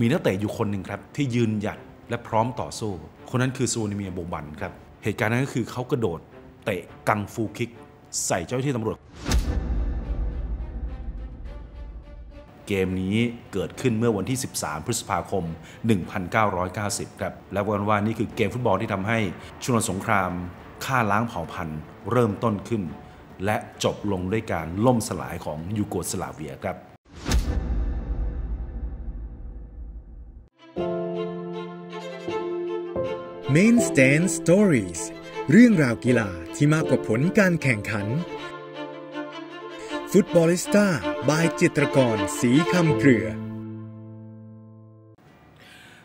มีนักเตะอยู่คนหนึ่งครับ ที่ยืนหยัดและพร้อมต่อสู้ คนนั้นคือซูนิเมียโบบันครับ เหตุการณ์นั้นก็คือเขากระโดดเตะกังฟูคิกใส่เจ้าที่ตำรวจ เกมนี้เกิดขึ้นเมื่อวันที่ 13 พฤษภาคม 1990 ครับ และวันว่านี่คือเกมฟุตบอลที่ทำให้ชุนสงครามฆ่าล้างเผ่าพันธุ์ เริ่มต้นขึ้น และจบลงด้วยการล่มสลายของยูโกสลาเวียครับ Main Stand Stories เรื่องราวกีฬาที่มากกว่าผลการแข่งขัน ฟุตบอลิสต้าบายจิตรกรสีคำเกลือ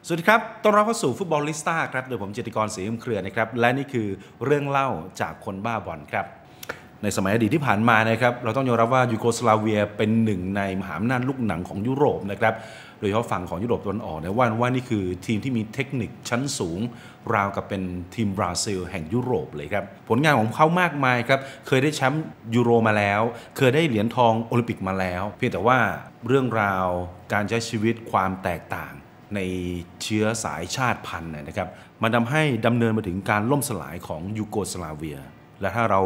สวัสดีครับ ต้อนรับเข้าสู่ฟุตบอลลิสต้าครับ โดยผมจิตรกรสีคำเกลือนะครับ และนี่คือเรื่องเล่าจากคนบ้าบอลครับในสมัยอดีตที่ผ่านมานะครับ เราต้องยอมรับว่ายูโกสลาเวียเป็นหนึ่งในมหาอำนาจลูกหนังของยุโรปนะครับ โดยเฉพาะฝั่งของยุโรปตะวันออกนะว่าว่านี่คือทีมที่มีเทคนิคชั้นสูง ราวกับเป็นทีมบราซิลแห่งยุโรปเลยครับ ผลงานของเขามากมายครับ เคยได้แชมป์ยูโรมาแล้ว เคยได้เหรียญทองโอลิมปิกมาแล้ว เพียงแต่ว่าเรื่องราวการใช้ชีวิตความแตกต่าง ในเชื้อสายชาติพันธุ์นะครับมันทำให้ดำเนินมาถึงการล่มสลายของยูโกสลาเวีย และถ้าเรา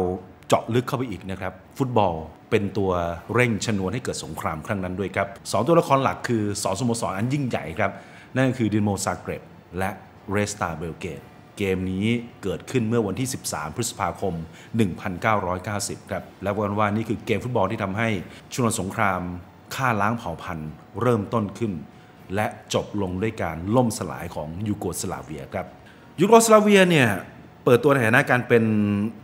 เจาะลึกเข้าไปอีกนะครับ ฟุตบอลเป็นตัวเร่งชนวนให้เกิดสงครามครั้งนั้นด้วยครับสองตัวละครหลักคือสองสโมสรอันยิ่งใหญ่ครับ นั่นคือดินโมซาเกรบและเรสตาเบลเกตเกมนี้เกิดขึ้นเมื่อวันที่ 13 พฤษภาคม 1990 ครับ และวันว่านี่คือเกมฟุตบอลที่ทำให้ ชนวนสงครามฆ่าล้างเผ่าพันธุ์ เริ่มต้นขึ้น และจบลงด้วยการล่มสลายของยูโกสลาเวียครับยูโกสลาเวียเนี่ยเปิดตัวในฐานะการเป็น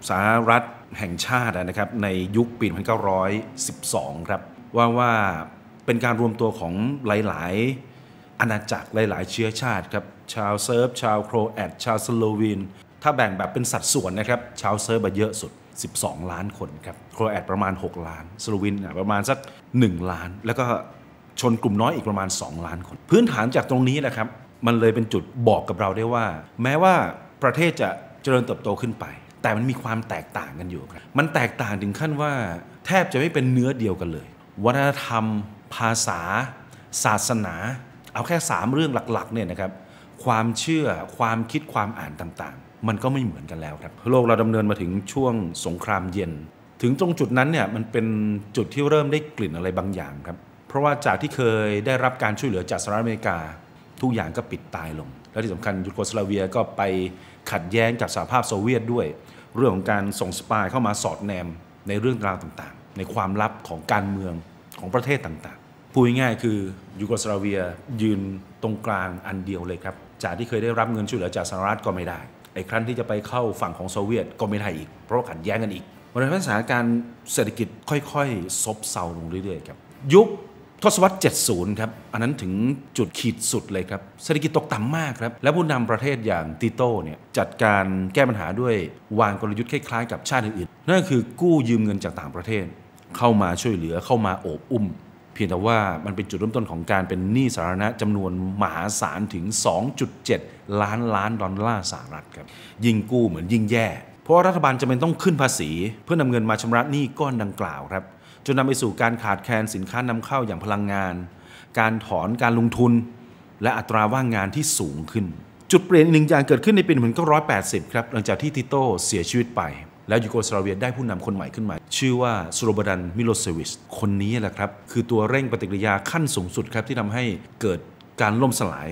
สารัฐแห่งชาตินะครับในยุคปี 1912 ครับว่าว่าเป็นการรวมตัวของหลายๆอาณาจักรหลายๆเชื้อชาติครับชาวเซิร์ฟชาวโครแอตชาวสโลวีนถ้าแบ่งแบบเป็นสัดส่วนนะครับชาวเซิร์ฟเยอะสุด 12 ล้านคนครับโครแอตประมาณ 6 ล้านสโลวีนประมาณสัก 1 ล้าน แล้วก็ชนกลุ่มน้อยอีกประมาณ 2 ล้านคน พื้นฐานจากตรงนี้นะครับมันเลยเป็นจุดบอกกับเราได้ว่า แม้ว่าประเทศจะเจริญเติบโตขึ้นไป แต่มันมีความแตกต่างกันอยู่ครับมันแตกต่างถึงขั้นว่าแทบจะไม่เป็นเนื้อเดียวกันเลย วัฒนธรรม ภาษา ศาสนา เอาแค่ 3 เรื่องหลักๆเนี่ยนะครับ ความเชื่อความคิดความอ่านต่างๆ มันก็ไม่เหมือนกันแล้วครับ โลกเราดำเนินมาถึงช่วงสงครามเย็น ถึงตรงจุดนั้นเนี่ยมันเป็นจุดที่เริ่มได้กลิ่นอะไรบางอย่างครับเพราะว่าจากที่เคยได้รับการช่วยเหลือจากสหรัฐอเมริกาทุกอย่างก็ปิดตายลงและที่สำคัญยูโกสลาเวียก็ไปขัดแย้งกับสหภาพโซเวียตด้วย เรื่องของการส่งสปายเข้ามาสอดแนมในเรื่องราวต่างๆ ในความลับของการเมืองของประเทศต่างๆพูดง่ายๆคือยูโกสลาเวียยืนตรงกลางอันเดียวเลยครับจากที่เคยได้รับเงินช่วยเหลือจากสหรัฐก็ไม่ได้ไอ้ครั้นที่จะไปเข้าฝั่งของโซเวียตก็ไม่ได้อีกเพราะขัดแย้งกันอีกวันนั้นสถานการณ์เศรษฐกิจค่อยๆ ซบเซาลงเรื่อยๆครับยุคทศวรรษ70 ครับ อันนั้นถึงจุดขีดสุดเลยครับ เศรษฐกิจตกต่ำมากครับ และผู้นำประเทศอย่างติโต้เนี่ย จัดการแก้ปัญหาด้วยวางกลยุทธ์คล้ายๆกับชาติอื่นๆนั่นคือกู้ยืมเงินจากต่างประเทศ เข้ามาช่วยเหลือเข้ามาโอบอุ้ม เพียงแต่ว่ามันเป็นจุดเริ่มต้นของการเป็นหนี้สาธารณะจำนวนมหาศาลถึง 2.7 ล้านล้านดอลลาร์สหรัฐครับ ยิ่งกู้เหมือนยิ่งแย่ เพราะรัฐบาลจะเป็นต้องขึ้นภาษีเพื่อนำเงินมาชำระหนี้ก้อนดังกล่าวครับจนนำไปสู่การขาดแคลนสินค้านำเข้าอย่างพลังงาน การถอนการลงทุน และอัตราว่างงานที่สูงขึ้น จุดเปลี่ยนหนึ่งอย่างเกิดขึ้นในปี 1980 ครับ หลังจากที่ทิโต้เสียชีวิตไป แล้วยูโกสลาเวียได้ผู้นำคนใหม่ขึ้นมา ชื่อว่าสโลบดันมิโลเซวิชคนนี้แหละครับ คือตัวเร่งปฏิกิริยาขั้นสูงสุดครับที่ทำให้เกิดการล่มสลาย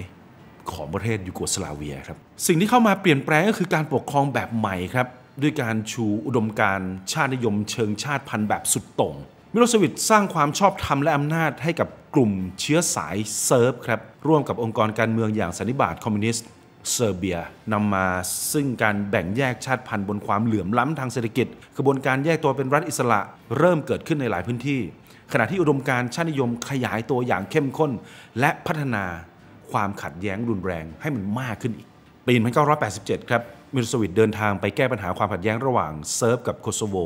ของประเทศยูโกสลาเวียครับสิ่งที่เข้ามาเปลี่ยนแปลงก็คือการปกครองแบบใหม่ครับด้วยการชูอุดมการชาตินิยม เชิงชาติพันธุ์แบบสุดโต่งมิโลสวิตสร้างความชอบธรรมและอำนาจให้กับกลุ่มเชื้อสายเซิร์ฟครับ ร่วมกับองค์กรการเมืองอย่างสันนิบาตคอมมิวนิสต์เซอร์เบียนำมาซึ่งการแบ่งแยกชาติพันธุ์บนความเหลื่อมล้ำทางเศรษฐกิจ กระบวนการแยกตัวเป็นรัฐอิสระเริ่มเกิดขึ้นในหลายพื้นที่ ขณะที่อุดมการชาตินิยมขยายตัวอย่างเข้มข้น และพัฒนา ความขัดแย้งรุนแรงให้มันมากขึ้นอีกปี1987 ครับมิลสวิตเดินทางไปแก้ปัญหาความขัดแย้งระหว่างเซิร์ฟกับโคโซโว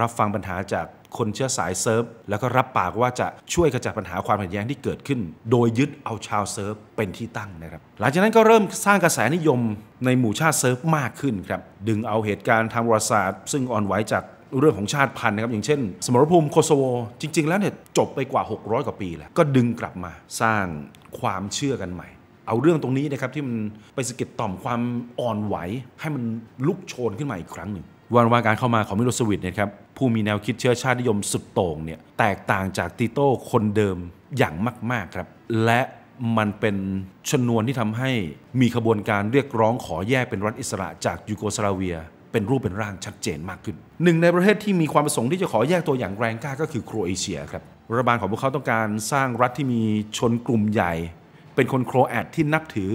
รับฟังปัญหาจากคนเชื้อสายเซิร์ฟแล้วก็รับปากว่าจะช่วยกจัดปัญหาความขัดแย้งที่เกิดขึ้น โดยยึดเอาชาวเซิร์ฟเป็นที่ตั้งนะครับ หลังจากนั้นก็เริ่มสร้างกระแสนิยมในหมู่ชาติเซิร์ฟมากขึ้นครับ ดึงเอาเหตุการณ์ทางประวัติศาสตร์ซึ่งอ่อนไหวจากเรื่องของชาติพันธุ์นะครับ อย่างเช่น สมรภูมิโคโซโวจริงๆแล้วเนี่ยจบไปกว่า600กว่าปี แล้วก็ดึงกลับมาสร้างความเชื่อกันใหม่ เอาเรื่องตรงนี้นะครับที่มันไปสะกิดต่อมความอ่อนไหวให้มันลุกโชนขึ้นมาอีกครั้งหนึ่งว่าว่าการเข้ามาของมิโลสวิตเนี่ยครับผู้มีแนวคิดเชื้อชาตินิยมสุดโต่งเนี่ยแตกต่างจากติโต้คนเดิมอย่างมาก ๆ ครับ และมันเป็นชนวนที่ทำให้มีขบวนการเรียกร้องขอแยกเป็นรัฐอิสระจากยูโกสลาเวีย เป็นรูปเป็นร่างชัดเจนมากขึ้นหนึ่งในประเทศที่มีความประสงค์ที่จะขอแยกตัวอย่างแรงกล้า ก็คือโครเอเชียครับรัฐบาลของพวกเขาต้องการสร้างรัฐที่มีชนกลุ่มใหญ่ เป็นคนโครแอตที่นับถือ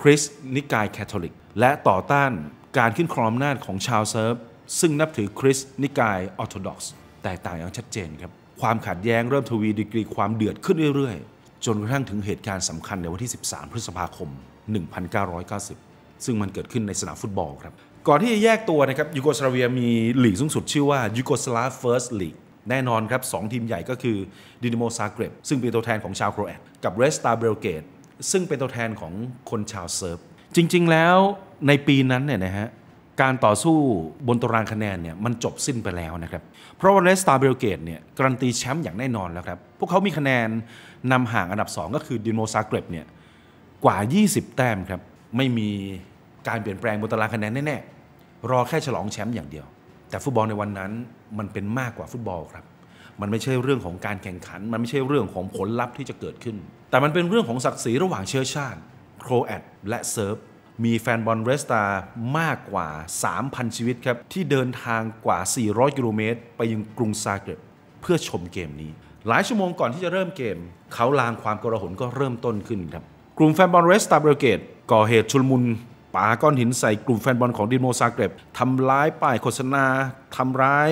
คริสต์นิกายแคทอลิกและต่อต้านการขึ้นครองอำนาจของชาวเซิร์ฟ ซึ่งนับถือคริสต์นิกายออร์โธดอกซ์แตกต่างอย่างชัดเจนครับ ความขัดแย้งเริ่มทวีดีกรีความเดือดขึ้นเรื่อยๆ จนกระทั่งถึงเหตุการณ์สำคัญในวันที่ 13 พฤษภาคม 1990 ซึ่งมันเกิดขึ้นในสนามฟุตบอลครับ ก่อนที่จะแยกตัวนะครับยูโกสลาเวียมีลีกสูงสุดชื่อว่ายูโกสลาเฟิร์สลีกแน่นอนครับสองทีมใหญ่ก็คือดินโมซาเกร็บซึ่งเป็นตัวแทนของชาวโครแอตกับเรสตาเบลเกตซึ่งเป็นตัวแทนของคนชาวเซิร์ฟจริงๆแล้วในปีนั้นเนี่ยนะฮะการต่อสู้บนตารางคะแนนเนี่ยมันจบสิ้นไปแล้วนะครับ เพราะว่าเลสตาเบลเกตเนี่ยการันตีแชมป์อย่างแน่นอนแล้วครับ พวกเขามีคะแนนนำห่างอันดับ 2ก็คือดิโมซาเกรบเนี่ยกว่า 20 แต้มครับ ไม่มีการเปลี่ยนแปลงบนตารางคะแนนแน่ ๆ รอแค่ฉลองแชมป์อย่างเดียว แต่ฟุตบอลในวันนั้นมันเป็นมากกว่าฟุตบอลครับมันไม่ใช่เรื่องของการแข่งขัน มันไม่ใช่เรื่องของผลลัพธ์ที่จะเกิดขึ้น แต่มันเป็นเรื่องของศักดิ์ศรีระหว่างเชื้อชาติโครแอตและเซิร์ฟมีแฟนบอลเรสตามากกว่า 3,000 ชีวิตครับ ที่เดินทางกว่า 400 กิโลเมตร ไปยังกรุงซาเกร็บเพื่อชมเกมนี้ หลายชั่วโมงก่อนที่จะเริ่มเกม เขาลางความกระหนก็เริ่มต้นขึ้นครับกลุ่มแฟนบอลเรสตาเบลเกตก่อเหตุชุลมุนปาก้อนหินใส่กลุ่มแฟนบอลของดินโมซาเกร็บทำร้ายป้ายโฆษณาทำร้าย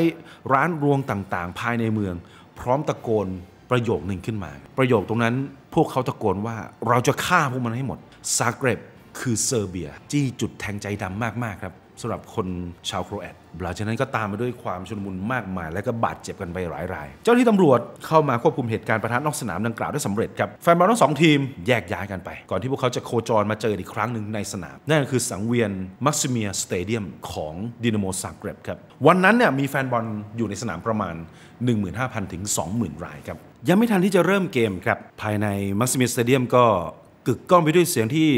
ร้านรวงต่างๆ ภายในเมือง พร้อมตะโกนประโยคหนึ่งขึ้นมา ประโยคตรงนั้นพวกเขาตะโกนว่าเราจะฆ่าพวกมันให้หมดซาเกร็บคือเซอร์เบีย จี้จุดแทงใจดำมาก ๆ ครับสำหรับคนชาวโครแอตหลังจากนั้นก็ตามมาด้วยความชุนมุนมากมาย และก็บาดเจ็บกันไปหลายรายเจ้าที่ตำรวจเข้ามาควบคุมเหตุการณ์ประทานอกสนาม ดังกล่าวได้สำเร็จครับ แฟนบอลทั้งสองทีมแยกย้ายกันไป ก่อนที่พวกเขาจะโคจรมาเจออีกครั้งหนึ่งในสนามนั่นคือสังเวียนมักซิเมียสเตเดียมของดินาโมซากเกร็บครับวันนั้นเนี่ยมีแฟนบอลอยู่ในสนามประมาณ 15,000ถึง20,000 รายครับยังไม่ทันที่จะเริ่มเกมครับภายในมักซิเมียสเตเดียมก็กึกก้องไปด้วยเสียงที่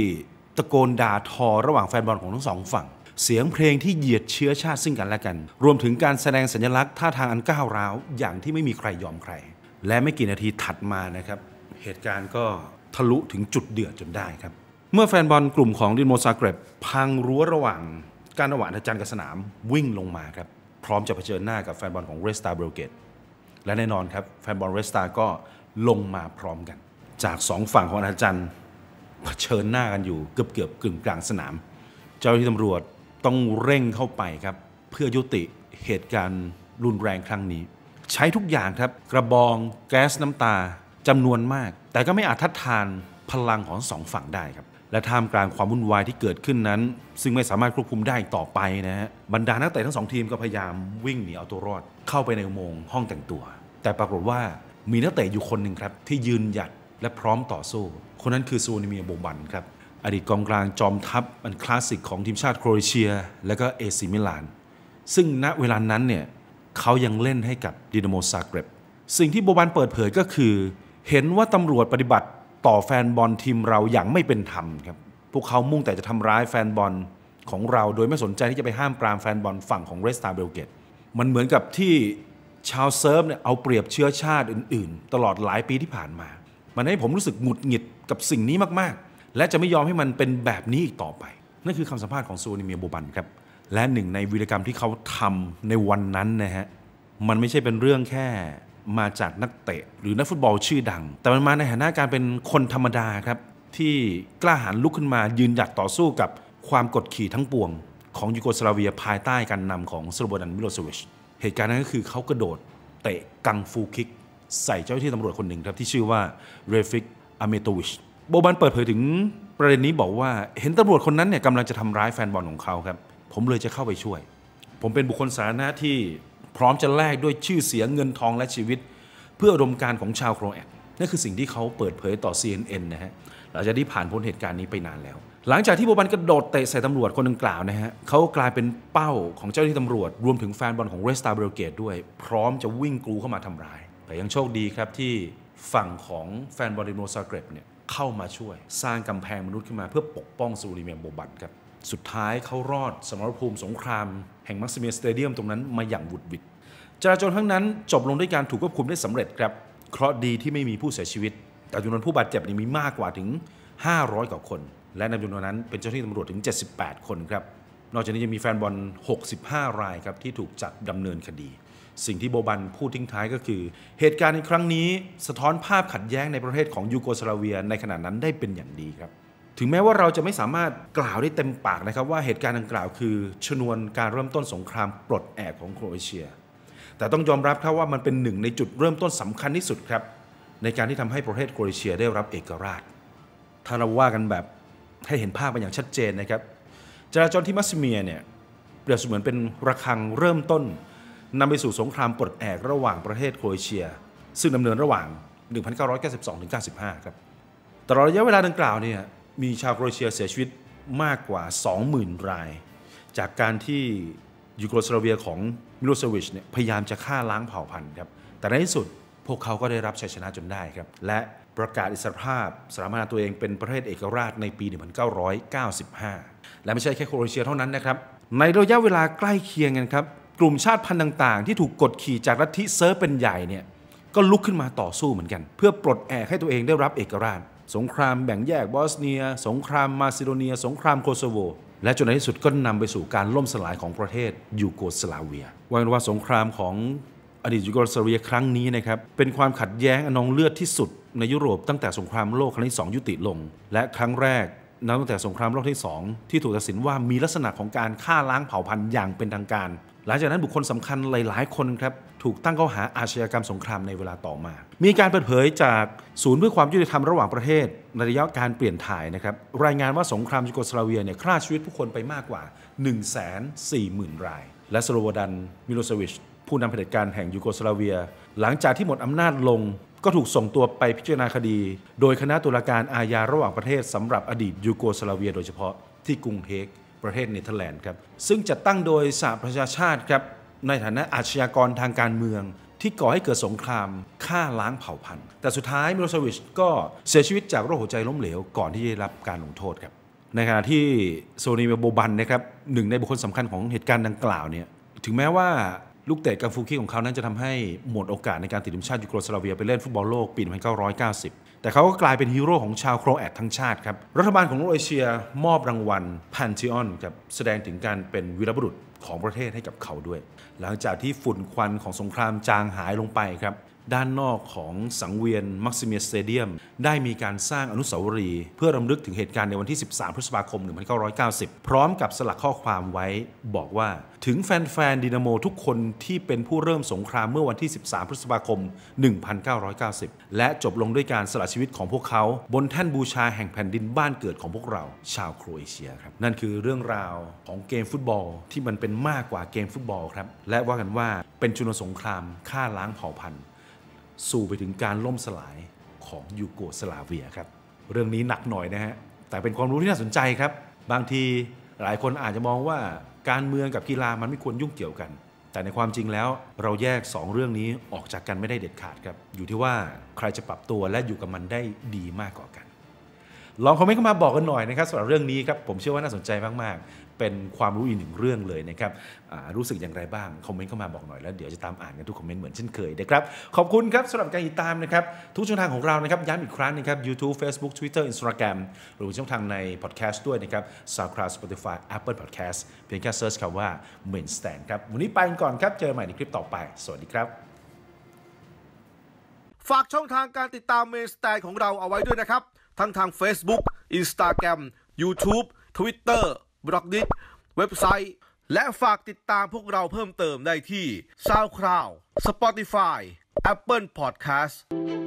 ตะโกนด่าทอ ระหว่างแฟนบอลของทั้งสองฝั่ง เสียงเพลงที่เหยียดเชื้อชาติซึ่งกันและกัน รวมถึงการแสดงสัญลักษณ์ท่าทางอันก้าวร้าว อย่างที่ไม่มีใครยอมใคร และไม่กี่นาทีถัดมานะครับ เหตุการณ์ก็ทะลุถึงจุดเดือดจนได้ครับ เมื่อแฟนบอลกลุ่มของดินโมซาเกร็บพังรั้วระหว่าง การระหว่างอาจารย์กับสนามวิ่งลงมาครับ พร้อมจะเผชิญหน้ากับแฟนบอลของเรสตาเบลเกต และแน่นอนครับแฟนบอลเรสตาก็ลงมาพร้อมกัน จาก 2 ฝั่งของอาจารย์เผชิญหน้ากันอยู่เกือบเกือบกึ่งกลางสนาม เจ้าหน้าที่ตำรวจต้องเร่งเข้าไปครับเพื่อยุติเหตุการณ์รุนแรงครั้งนี้ ใช้ทุกอย่างครับกระบองแก๊สน้ำตาจำนวนมาก แต่ก็ไม่อาจทัดทานพลังของสองฝั่งได้ครับและท่ามกลางความวุ่นวายที่เกิดขึ้นนั้น ซึ่งไม่สามารถควบคุมได้ต่อไปนะฮะบรรดานักเตะทั้งสองทีมก็พยายามวิ่งหนีเอาตัวรอดเข้าไปในอุโมงค์ห้องแต่งตัว แต่ปรากฏว่ามีนักเตะอยู่คนหนึ่งครับที่ยืนหยัดและพร้อมต่อสู้ คนนั้นคือซูนิเมียโบบันครับอดีตกองกลางจอมทัพอันคลาสสิกของทีมชาติโครเอเชีย และก็เอซิมิลาน ซึ่งณเวลานั้นเนี่ย เขายังเล่นให้กับ ดินาโมซาเกร็บสิ่งที่โบบันเปิดเผยก็คือ เห็นว่าตำรวจปฏิบัติต่อแฟนบอลทีมเราอย่างไม่เป็นธรรมครับพวกเขามุ่งแต่จะทำร้ายแฟนบอลของเราโดยไม่สนใจที่จะไปห้ามปรามแฟนบอลฝั่งของเรสตาเบลเกตมันเหมือนกับที่ชาวเซิร์ฟเนี่ยเอาเปรียบเชื้อชาติอื่นๆ ตลอดหลายปีที่ผ่านมามันให้ผมรู้สึกหงุดหงิดกับสิ่งนี้มาก ๆ และจะไม่ยอมให้มันเป็นแบบนี้อีกต่อไป นั่นคือคำสัมภาษณ์ของโซนิเมียโบบันครับ และหนึ่งในวีรกรรมที่เขาทำในวันนั้นนะฮะ มันไม่ใช่เป็นเรื่องแค่มาจากนักเตะหรือนักฟุตบอลชื่อดัง แต่มันมาในฐานะการเป็นคนธรรมดาครับ ที่กล้าหาญลุกขึ้นมายืนหยัดต่อสู้กับความกดขี่ทั้งปวง ของยูโกสลาเวียภายใต้การนำของสโลบบดันมิโลเซวิชเหตุการณ์นั้นก็คือเขากระโดดเตะกังฟูคิกใส่เจ้าที่ตำรวจคนหนึ่งครับที่ชื่อว่าเรฟิกอเมโตวิชโบบันเปิดเผยถึงประเด็นนี้บอกว่า เห็นตำรวจคนนั้นเนี่ยกำลังจะทำร้ายแฟนบอลของเขาครับ ผมเลยจะเข้าไปช่วย ผมเป็นบุคคลสาธารณะที่พร้อมจะแลกด้วยชื่อเสียงเงินทองและชีวิต เพื่ออุดมการของชาวโครแอตนั่นคือสิ่งที่เขาเปิดเผยต่อ CNN นะฮะหลังจากที่ผ่านพ้นเหตุการณ์นี้ไปนานแล้ว หลังจากที่โบบันกระโดดเตะใส่ตำรวจคนดังกล่าวนะฮะเขากลายเป็นเป้าของเจ้าหน้าที่ตำรวจ รวมถึงแฟนบอลของเรสตาเบลเกตด้วยพร้อมจะวิ่งกรูเข้ามาทำร้ายแต่ยังโชคดีครับ ที่ฝั่งของแฟนบอลริโมซาเกร็บเนี่ยเข้ามาช่วย สร้างกำแพงมนุษย์ขึ้นมา เพื่อปกป้องซูริเมียมโบบัตครับสุดท้ายเขารอดสมรภูมิสงครามแห่งมัคซิเมียสเตเดียมตรงนั้นมาอย่างวุดวิดจราจรทั้งนั้นจบลงด้วยการถูกควบคุมได้สำเร็จครับ เคราะดีที่ไม่มีผู้เสียชีวิต แต่จำนวนผู้บาดเจ็บนี่มีมากกว่าถึง 500กว่าคน และในจำนวนนั้นเป็นเจ้าหน้าที่ตำรวจถึง78คนครับนอกจากนี้ยังมีแฟนบอล 65 รายครับที่ถูกจับดำเนินคดีสิ่งที่โบบันพูดทิ้งท้ายก็คือ เหตุการณ์ในครั้งนี้ สะท้อนภาพขัดแย้งในประเทศของยูโกสลาเวียในขณะนั้นได้เป็นอย่างดีครับ ถึงแม้ว่าเราจะไม่สามารถกล่าวได้เต็มปากนะครับว่าเหตุการณ์ดังกล่าวคือชนวนการเริ่มต้นสงครามปลดแอกของโครเอเชีย แต่ต้องยอมรับครับว่ามันเป็นหนึ่งในจุดเริ่มต้นสำคัญที่สุดครับในการที่ทำให้ประเทศโครเอเชียได้รับเอกราชถ้าเราว่ากันแบบให้เห็นภาพไปอย่างชัดเจนนะครับจราจรที่มัสเมียเนี่ยเปรียบเสมือนเป็นระฆังเริ่มต้นนำไปสู่สงครามปลดแอกระหว่างประเทศโครเอเชีย ซึ่งดำเนินระหว่าง 1992-95 ครับ ตลอดระยะเวลาดังกล่าวเนี่ยมีชาวโครเอเชียเสียชีวิตมากกว่า 20,000 ราย จากการที่ยูโกสลาเวียของมิโลเซวิชเนี่ยพยายามจะฆ่าล้างเผ่าพันธุ์ครับแต่ในที่สุดพวกเขาก็ได้รับชัยชนะจนได้ครับและประกาศอิสรภาพสถาปนาตัวเองเป็นประเทศเอกราชในปี 1995 และไม่ใช่แค่โครเอเชียเท่านั้นนะครับ ในระยะเวลาใกล้เคียงกันครับกลุ่มชาติพันธุ์ต่างๆ ที่ถูกกดขี่จากรัทิเซิร์ฟเป็นใหญ่เนี่ยก็ลุกขึ้นมาต่อสู้เหมือนกัน เพื่อปลดแอกให้ตัวเองได้รับเอกราช สงครามแบ่งแยกบอสเนีย สงครามมาซิโดเนีย สงครามโคโซโว และจนในที่สุดก็นำไปสู่การล่มสลายของประเทศยูโกสลาเวียว่ากันว่าสงครามของอดีตยูโกสลาเวียครั้งนี้นะครับเป็นความขัดแย้งอนองเลือดที่สุดในยุโรปตั้งแต่สงครามโลกครั้งที่2ยุติลงและครั้งแรกนับตั้งแต่สงครามโลกที่ 2 ที่ถูกตัดสินว่ามีลักษณะของการฆ่าล้างเผ่าพันธุ์อย่างเป็นทางการหลังจากนั้นบุคคลสำคัญหลายๆ คนครับถูกตั้งข้อหาอาชญากรรมสงครามในเวลาต่อมา มีการเปิดเผยจากศูนย์เพื่อความยุติธรรมระหว่างประเทศในระยะการเปลี่ยนถ่ายนะครับรายงานว่าสงครามยูโกสลาเวียเนี่ยฆ่าชีวิตผู้คนไปมากกว่า 1 4 0 0 0 0 ราย และสโลวดัน มิโลเซวิช ผู้นำเผด็จการแห่งยูโกสลาเวีย หลังจากที่หมดอำนาจลง ก็ถูกส่งตัวไปพิจารณาคดี โดยคณะตุลาการอาญาระหว่างประเทศสำหรับอดีตยูโกสลาเวีย โดยเฉพาะที่กรุงเฮกประเทศเนเธอร์แลนด์ครับซึ่งจัดตั้งโดยสหประชาชาติครับในฐานะอาชญากรทางการเมือง ที่ก่อให้เกิดสงครามฆ่าล้างเผ่าพันธุ์แต่สุดท้ายมิโลซาวิชก็เสียชีวิตจากโรคหัวใจล้มเหลว ก่อนที่จะได้รับการลงโทษครับในขณะที่โซนีเมโบบันนะครับหนึ่งในบุคคลสำคัญของเหตุการณ์ดังกล่าวเนี่ยถึงแม้ว่าลูกเตะกังฟูคีของเขานั้นจะทำให้หมดโอกาสในการติดทีมชาติยูโกสลาเวียไปเล่นฟุตบอลโลกปี 1990แต่เขาก็กลายเป็นฮีโร่ของชาวโครแอตทั้งชาติครับ รัฐบาลของโรเอเชียมอบรางวัลพันธิออน กับแสดงถึงการเป็นวีรบุรุษของประเทศให้กับเขาด้วย หลังจากที่ฝุ่นควันของสงครามจางหายลงไปครับด้านนอกของสังเวียนมักซิเมียสเตเดียมได้มีการสร้างอนุสาวรีย์เพื่อรำลึกถึงเหตุการณ์ในวันที่ 13 พฤษภาคม 1990 พร้อมกับสลักข้อความไว้บอกว่าถึงแฟนๆดินาโมทุกคนที่เป็นผู้เริ่มสงครามเมื่อวันที่ 13 พฤษภาคม 1990 และจบลงด้วยการสละชีวิตของพวกเขา บนแท่นบูชาแห่งแผ่นดินบ้านเกิดของพวกเราชาวโครเอเชียครับนั่นคือเรื่องราวของเกมฟุตบอลที่มันเป็นมากกว่าเกมฟุตบอลครับและว่ากันว่าเป็นชุนสงครามฆ่าล้างเผ่าพันธุ์สู่ไปถึงการล่มสลายของยูโกสลาเวียครับ เรื่องนี้หนักหน่อยนะฮะแต่เป็นความรู้ที่น่าสนใจครับ บางทีหลายคนอาจจะมองว่าการเมืองกับกีฬามันไม่ควรยุ่งเกี่ยวกัน แต่ในความจริงแล้วเราแยก 2 เรื่องนี้ออกจากกันไม่ได้เด็ดขาดครับ อยู่ที่ว่าใครจะปรับตัวและอยู่กับมันได้ดีมากกว่ากันลองคอมเมนต์เข้ามาบอกกันหน่อยนะครับสำหรับเรื่องนี้ครับ ผมเชื่อว่าน่าสนใจมาก ๆ เป็นความรู้อีกหนึ่งเรื่องเลยนะครับรู้สึกอย่างไรบ้างคอมเมนต์เข้ามาบอกหน่อยแล้วเดี๋ยวจะตามอ่านกันทุกคอมเมนต์เหมือนเช่นเคยนะครับขอบคุณครับสำหรับการติดตามนะครับทุกช่องทางของเรานะครับย้ำอีกครั้งนะครับ YouTube Facebook Twitter Instagram รวมช่องทางในพอดแคสต์ด้วยนะครับ SoundCloud Spotify Apple Podcast เพียงแค่เซิร์ชคำว่า Main Stand ครับวันนี้ไปกก่อนครับเจอใหม่ในคลิปต่อไป สวัสดีครับ ฝากช่องทางการติดตามเมนสแตนของเราเอาไว้ด้วยนะครับทั้งทาง Facebook Instagram YouTube Twitter b l o g d i t เว็บไซต์ และฝากติดตามพวกเราเพิ่มเติมได้ที่ SoundCloud Spotify Apple Podcast